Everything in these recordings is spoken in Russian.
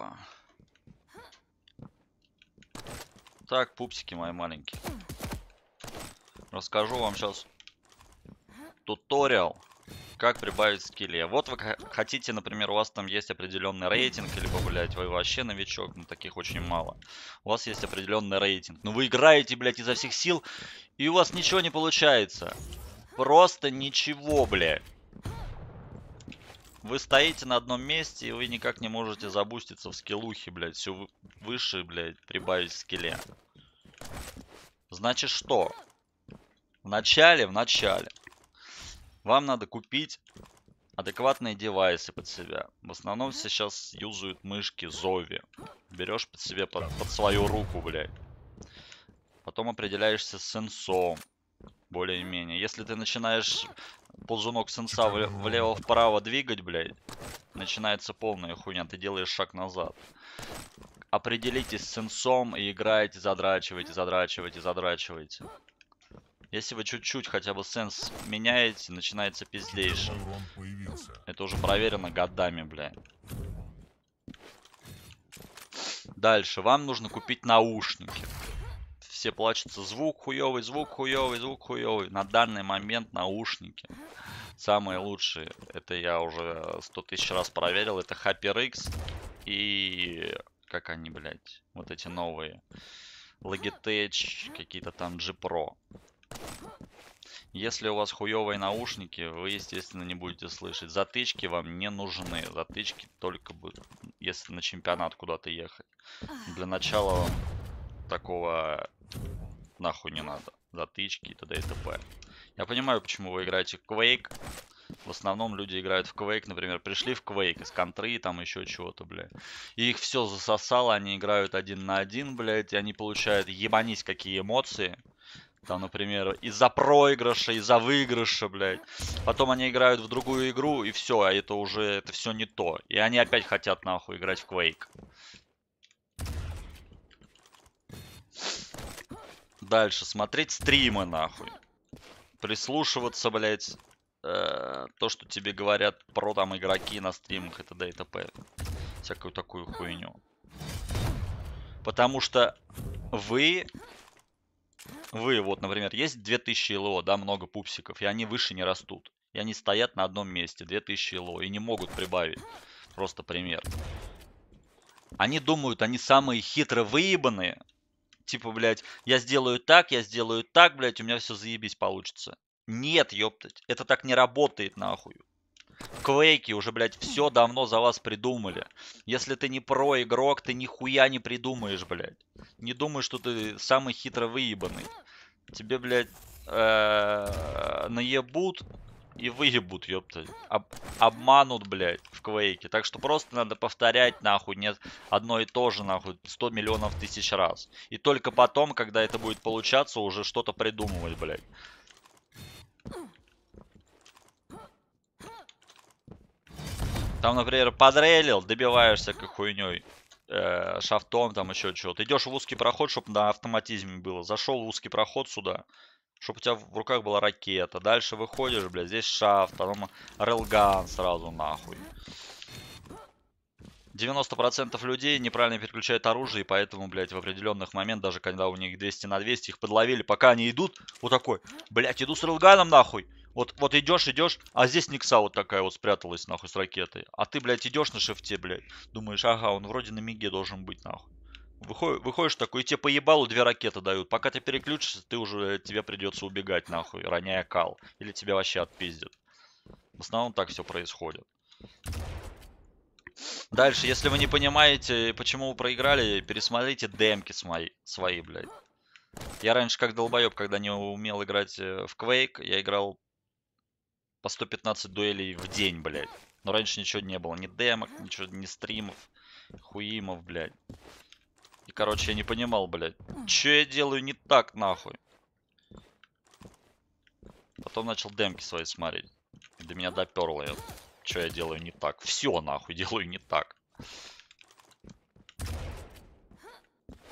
Опа. Так, пупсики мои маленькие. Расскажу вам сейчас туториал, как прибавить скилле. Вот вы хотите, например, у вас там есть определенный рейтинг, либо, блядь, вы вообще новичок, ну таких очень мало. У вас есть определенный рейтинг. Но ну, вы играете, блядь, изо всех сил, и у вас ничего не получается. Просто ничего, блядь. Вы стоите на одном месте, и вы никак не можете забуститься в скиллухе, блядь. Все выше, блядь, прибавить в скилле. Значит что? В начале, в начале. Вам надо купить адекватные девайсы под себя. В основном сейчас юзают мышки Зови. Берешь под себе, под, под свою руку, блядь. Потом определяешься с сенсом более-менее. Если ты начинаешь ползунок сенса влево-вправо двигать, блядь, начинается полная хуйня, ты делаешь шаг назад. Определитесь с сенсом и играете, задрачивайте, задрачивайте, задрачивайте. Если вы чуть-чуть хотя бы сенс меняете, начинается пиздейший. Это уже проверено годами, блядь. Дальше. Вам нужно купить наушники все плачутся. Звук хуёвый, звук хуёвый, звук хуёвый. На данный момент наушники самые лучшие. Это я уже сто тысяч раз проверил. Это HyperX и... Как они, блядь, вот эти новые. Logitech, какие-то там G Pro. Если у вас хуёвые наушники, вы, естественно, не будете слышать. Затычки вам не нужны. Затычки только бы, если на чемпионат куда-то ехать. Для начала такого Нахуй не надо. Затычки и т.д. и т.п. Я понимаю, почему вы играете в Quake. В основном люди играют в Quake, например, пришли в Quake из контры, там еще чего-то, блядь. И их все засосало, они играют один на один, блядь, и они получают ебанись какие эмоции. Там, например, из-за проигрыша, из-за выигрыша, блядь. Потом они играют в другую игру, и все, а это уже, это все не то. И они опять хотят, нахуй, играть в Quake. дальше смотреть стримы, нахуй. Прислушиваться, блядь. Э, то, что тебе говорят про там игроки на стримах, это да и т.п. Всякую такую хуйню. Потому что вы... Вы, вот, например, есть 2000 ЛО, да, много пупсиков, и они выше не растут. И они стоят на одном месте, 2000 ЛО, и не могут прибавить. Просто пример. Они думают, они самые хитро выебанные, Типа, блядь, я сделаю так, я сделаю так, блядь, у меня все заебись получится. Нет, ёптать, это так не работает, нахуй. Квейки уже, блядь, все давно за вас придумали. Если ты не про игрок, ты нихуя не придумаешь, блядь. Не думай, что ты самый хитро выебанный. Тебе, блядь, э, наебут, и выебут, ёпта. Об, обманут, блядь, в квейке. Так что просто надо повторять, нахуй, нет, одно и то же, нахуй, 100 миллионов тысяч раз. И только потом, когда это будет получаться, уже что-то придумывать, блядь. Там, например, подрейлил, добиваешься как хуйней. Э, шафтом, там еще чего-то. Идешь в узкий проход, чтобы на автоматизме было. Зашел в узкий проход сюда чтобы у тебя в руках была ракета. Дальше выходишь, блядь, здесь шафт, потом а релган сразу нахуй. 90% людей неправильно переключают оружие, и поэтому, блядь, в определенных моментах, даже когда у них 200 на 200, их подловили, пока они идут, вот такой, блядь, иду с релганом нахуй. Вот, вот идешь, идешь, а здесь Никса вот такая вот спряталась, нахуй, с ракетой. А ты, блядь, идешь на шифте, блядь. Думаешь, ага, он вроде на миге должен быть, нахуй. Выходишь, выходишь такой, и тебе по две ракеты дают. Пока ты переключишься, ты уже, тебе придется убегать нахуй, роняя кал. Или тебя вообще отпиздят. В основном так все происходит. Дальше, если вы не понимаете, почему вы проиграли, пересмотрите демки свои, свои блядь. Я раньше как долбоеб, когда не умел играть э, в Quake, я играл по 115 дуэлей в день, блядь. Но раньше ничего не было, ни демок, ничего, ни стримов, хуимов, блядь. И, короче, я не понимал, блядь. Хм. Че я делаю не так, нахуй? Потом начал демки свои смотреть. И до меня доперло я. Че я делаю не так. Все, нахуй, делаю не так.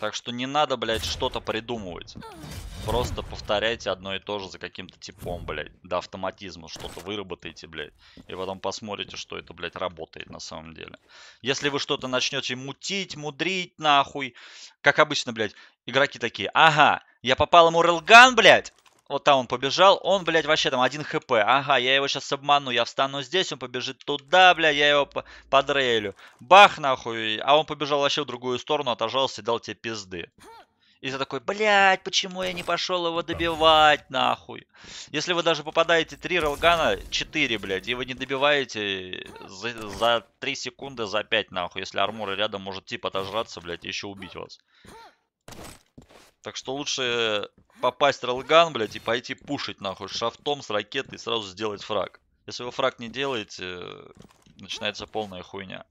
Так что не надо, блядь, что-то придумывать. Просто повторяйте одно и то же за каким-то типом, блядь. До автоматизма что-то выработаете, блядь. И потом посмотрите, что это, блядь, работает на самом деле. Если вы что-то начнете мутить, мудрить, нахуй. Как обычно, блядь, игроки такие. Ага, я попал ему релган, блядь. Вот там он побежал. Он, блядь, вообще там один хп. Ага, я его сейчас обману. Я встану здесь, он побежит туда, бля, я его подрейлю. Бах, нахуй. А он побежал вообще в другую сторону, отожался и дал тебе пизды. И ты такой, блядь, почему я не пошел его добивать, нахуй. Если вы даже попадаете 3 релгана, 4, блядь, и вы не добиваете э, за, за 3 секунды, за 5, нахуй. Если арморы рядом, может типа отожраться, блядь, и еще убить вас. Так что лучше э, попасть релган, блядь, и пойти пушить, нахуй, шафтом, с ракеты и сразу сделать фраг. Если вы фраг не делаете, э, начинается полная хуйня.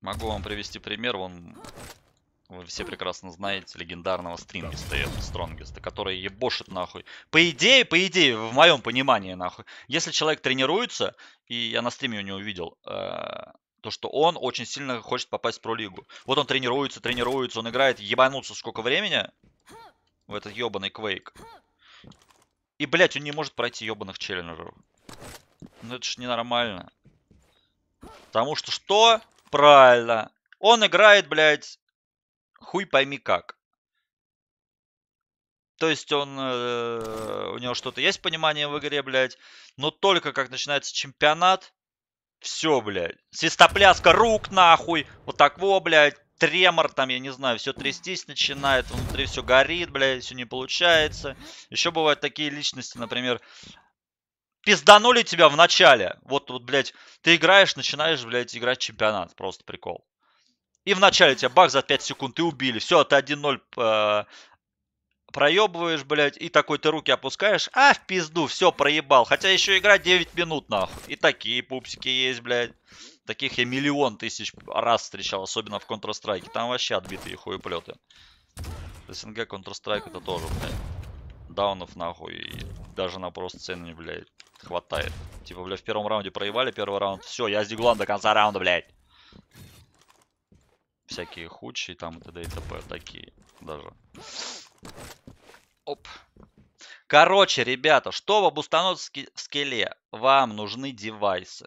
Могу вам привести пример, вон вы все прекрасно знаете легендарного Стрингиста и Стронгиста, который ебошит нахуй. По идее, по идее, в моем понимании нахуй. Если человек тренируется, и я на стриме у него видел, э, то что он очень сильно хочет попасть в пролигу. Вот он тренируется, тренируется, он играет ебануться сколько времени в этот ебаный квейк. И, блядь, он не может пройти ебаных челленджеров. Ну это ж ненормально. Потому что что? Правильно. Он играет, блядь, хуй пойми как. То есть он, э, у него что-то есть понимание в игре, блядь. Но только как начинается чемпионат, все, блядь. Свистопляска рук нахуй. Вот так во, блядь. Тремор там, я не знаю, все трястись начинает. Внутри все горит, блядь, все не получается. Еще бывают такие личности, например, пизданули тебя в начале. Вот, вот, блядь, ты играешь, начинаешь, блядь, играть чемпионат. Просто прикол. И вначале тебя бах за 5 секунд и убили. Все, ты 1-0 э, проебываешь, блядь, и такой ты руки опускаешь. А, в пизду, все, проебал. Хотя еще игра 9 минут, нахуй. И такие пупсики есть, блядь. Таких я миллион тысяч раз встречал, особенно в Counter-Strike. Там вообще отбитые хуеплеты. СНГ Counter-Strike это тоже, блядь. Даунов, нахуй, и даже на просто цены, блядь, хватает. Типа, блядь, в первом раунде проебали первый раунд. Все, я с диглом до конца раунда, блядь всякие худшие там и т.д. и т.п. Такие даже. Оп. Короче, ребята, что об установке в скеле? Вам нужны девайсы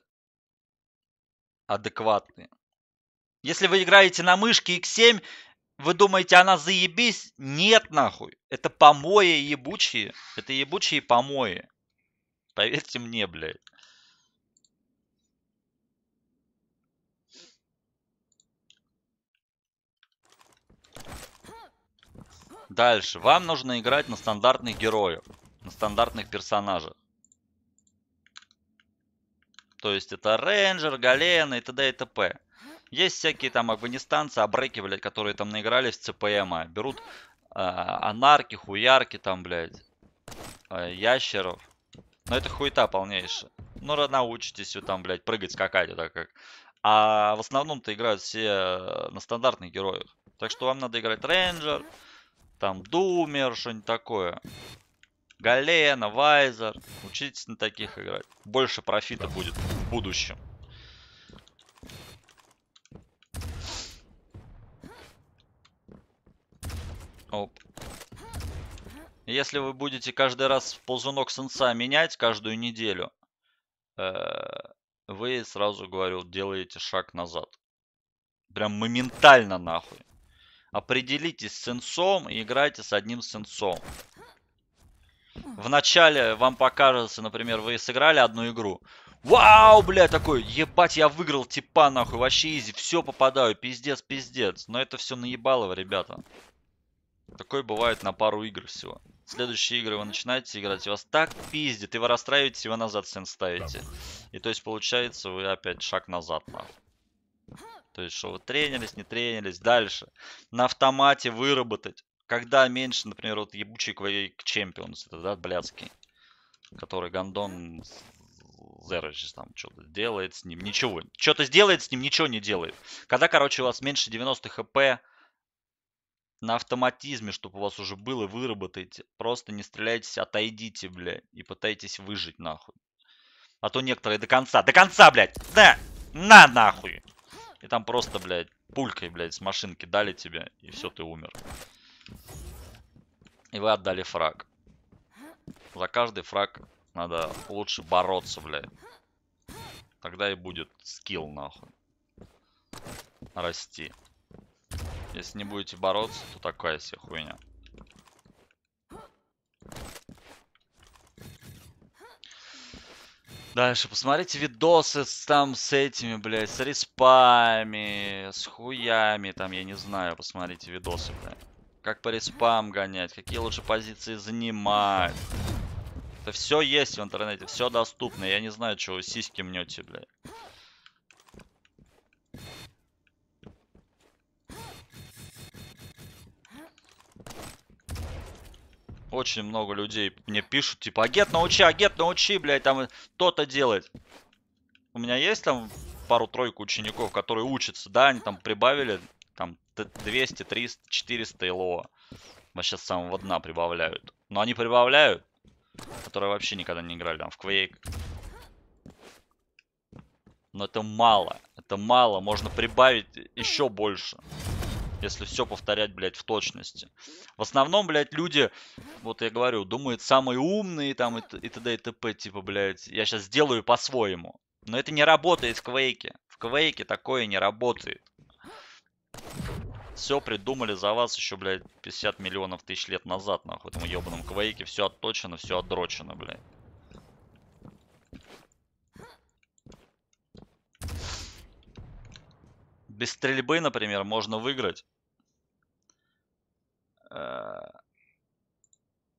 адекватные. Если вы играете на мышке X7, вы думаете, она заебись? Нет, нахуй. Это помои ебучие. Это ебучие помои. Поверьте мне, блядь. Дальше. Вам нужно играть на стандартных героев. На стандартных персонажах. То есть это рейнджер, галена и т.д. и т.п. Есть всякие там афганистанцы, абреки, блядь, которые там наигрались в ЦПМа. Берут э, анарки, хуярки там, блядь, э, ящеров. Но это хуета полнейшая. Ну, научитесь все там, блядь, прыгать, скакать, так как. А в основном-то играют все э, на стандартных героях. Так что вам надо играть рейнджер, там Думер, что-нибудь такое. Галена, Вайзер. Учитесь на таких играть. Больше профита будет в будущем. Оп. Если вы будете каждый раз ползунок сенса менять каждую неделю, э, вы сразу говорю, делаете шаг назад. Прям моментально нахуй. Определитесь с сенсом и играйте с одним сенсом. Вначале вам покажется, например, вы сыграли одну игру. Вау, бля, такой, ебать, я выиграл типа, нахуй, вообще изи, все попадаю, пиздец, пиздец. Но это все наебалово, ребята. Такое бывает на пару игр всего. Следующие игры вы начинаете играть, и вас так пиздит, и вы расстраиваете, и вы назад сен ставите. И то есть получается вы опять шаг назад, нахуй. То есть, что вы тренились, не тренились, дальше. На автомате выработать. Когда меньше, например, вот ебучий Quake Champions, это, да, блядский, который Гандон Гондон сейчас там что-то делает с ним, ничего. Что-то сделает с ним, ничего не делает. Когда, короче, у вас меньше 90 хп, на автоматизме, чтобы у вас уже было, выработайте. Просто не стреляйтесь, отойдите, бля, и пытайтесь выжить, нахуй. А то некоторые до конца, до конца, блядь, да, на нахуй. И там просто, блядь, пулькой, блядь, с машинки дали тебе, и все, ты умер. И вы отдали фраг. За каждый фраг надо лучше бороться, блядь. Тогда и будет скилл, нахуй. Расти. Если не будете бороться, то такая себе хуйня. Дальше посмотрите видосы там с этими, блядь, с респами, с хуями, там, я не знаю, посмотрите видосы, блядь. Как по респам гонять, какие лучше позиции занимать. Это все есть в интернете, все доступно. Я не знаю, чего вы сиськи мнете, блядь. Очень много людей мне пишут, типа, агент научи, агент научи, блядь, там то-то делает. У меня есть там пару-тройку учеников, которые учатся, да, они там прибавили там 200, 300, 400 ЛО. Вообще с самого дна прибавляют. Но они прибавляют, которые вообще никогда не играли там в квейк. Но это мало. Это мало. Можно прибавить еще больше если все повторять, блядь, в точности. В основном, блядь, люди, вот я говорю, думают самые умные там и, и т.д. и т.п. Типа, блядь, я сейчас сделаю по-своему. Но это не работает в Квейке. В Квейке такое не работает. Все придумали за вас еще, блядь, 50 миллионов тысяч лет назад, нахуй, этому этом ебаном Квейке. Все отточено, все отдрочено, блядь. без стрельбы, например, можно выиграть. Э,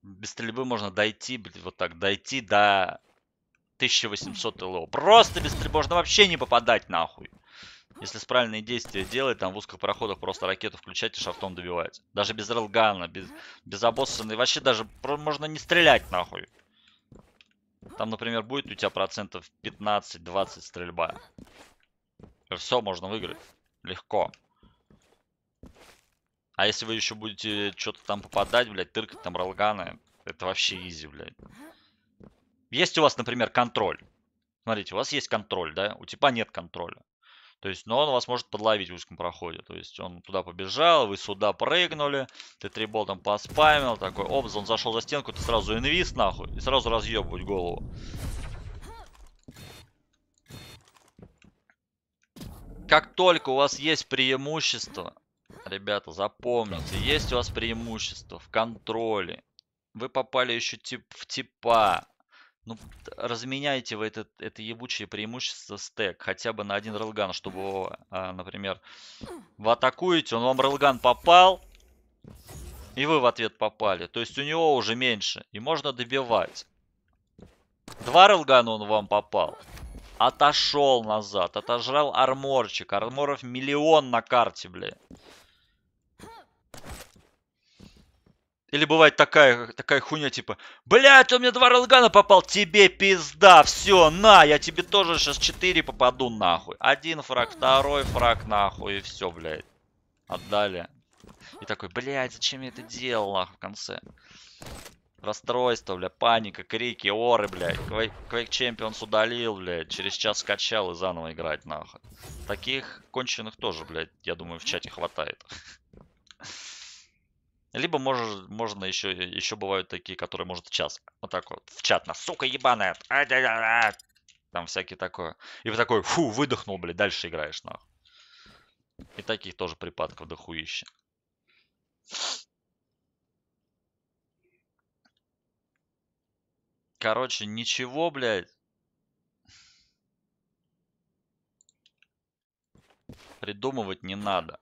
без стрельбы можно дойти, блин, вот так, дойти до 1800 ЛО. Просто без стрельбы можно вообще не попадать, нахуй. Если с правильные действия делать, там в узких проходах просто ракету включать и шафтом добивать. Даже без релгана, без, без обоссанной. Вообще даже можно не стрелять, нахуй. Там, например, будет у тебя процентов 15-20 стрельба. Все, можно выиграть. Легко. А если вы еще будете что-то там попадать, блядь, тыркать там ролганы, это вообще изи, блядь. Есть у вас, например, контроль. Смотрите, у вас есть контроль, да? У типа нет контроля. То есть, но он вас может подловить в узком проходе. То есть, он туда побежал, вы сюда прыгнули, ты трибол там поспамил, такой, оп, он зашел за стенку, ты сразу инвиз нахуй, и сразу разъебывать голову. Как только у вас есть преимущество, ребята, запомните, есть у вас преимущество в контроле. Вы попали еще тип, в типа. Ну, разменяйте вы это, это ебучее преимущество стек хотя бы на один релган, чтобы, а, например, вы атакуете, он вам релган попал, и вы в ответ попали. То есть у него уже меньше, и можно добивать. Два релгана он вам попал. Отошел назад, отожрал арморчик. Арморов миллион на карте, бля. Или бывает такая, такая хуйня, типа, блядь, он мне два ролгана попал, тебе пизда, все, на, я тебе тоже сейчас четыре попаду нахуй. Один фраг, второй фраг нахуй, и все, блядь. Отдали. И такой, блядь, зачем я это делал, нахуй, в конце. Расстройство, бля, паника, крики, оры, блядь. Quake, Quake Champions удалил, блядь. Через час скачал и заново играть, нахуй. Таких конченых тоже, блядь, я думаю, в чате хватает. Либо может, можно еще, еще бывают такие, которые может в час. Вот так вот. В чат на сука ебаная. Там всякие такое. И вот такой, фу, выдохнул, блядь, дальше играешь, нахуй. И таких тоже припадков дохуище. Короче, ничего, блядь. Придумывать не надо.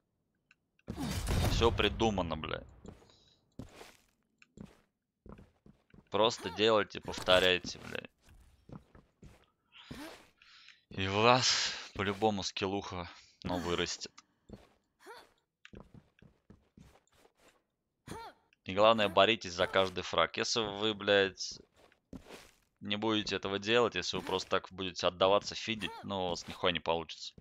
Все придумано, блядь. Просто делайте, повторяйте, блядь. И у вас по-любому скиллуха, но вырастет. И главное, боритесь за каждый фраг. Если вы, блядь, не будете этого делать, если вы просто так будете отдаваться, фидить, ну, у вас нихуя не получится.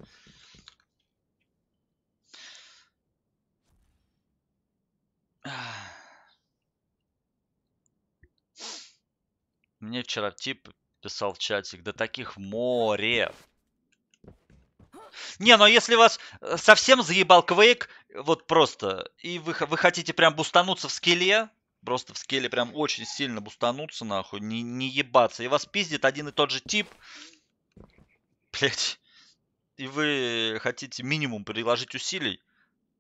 Мне вчера тип писал в чатик, да таких море. Не, но ну а если вас э, совсем заебал Квейк, вот просто, и вы, вы хотите прям бустануться в скеле, просто в скеле прям очень сильно бустануться, нахуй, не, не ебаться, и вас пиздит один и тот же тип, блять, и вы хотите минимум приложить усилий,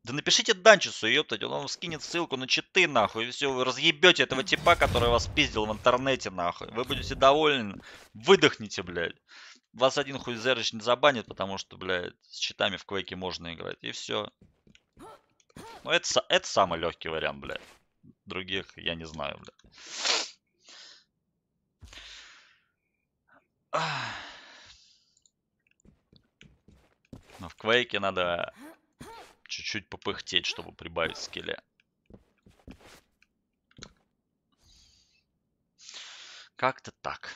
да напишите Данчесу, ёптать, он вам скинет ссылку на читы, нахуй, и все, вы разъебете этого типа, который вас пиздил в интернете, нахуй. Вы будете довольны, выдохните, блядь. Вас один хуй зерыч не забанит, потому что, блядь, с читами в квейке можно играть, и все. Ну, это, это самый легкий вариант, блядь. Других я не знаю, блядь. Но ну, в квейке надо чуть-чуть попыхтеть, чтобы прибавить скилле. Как-то так.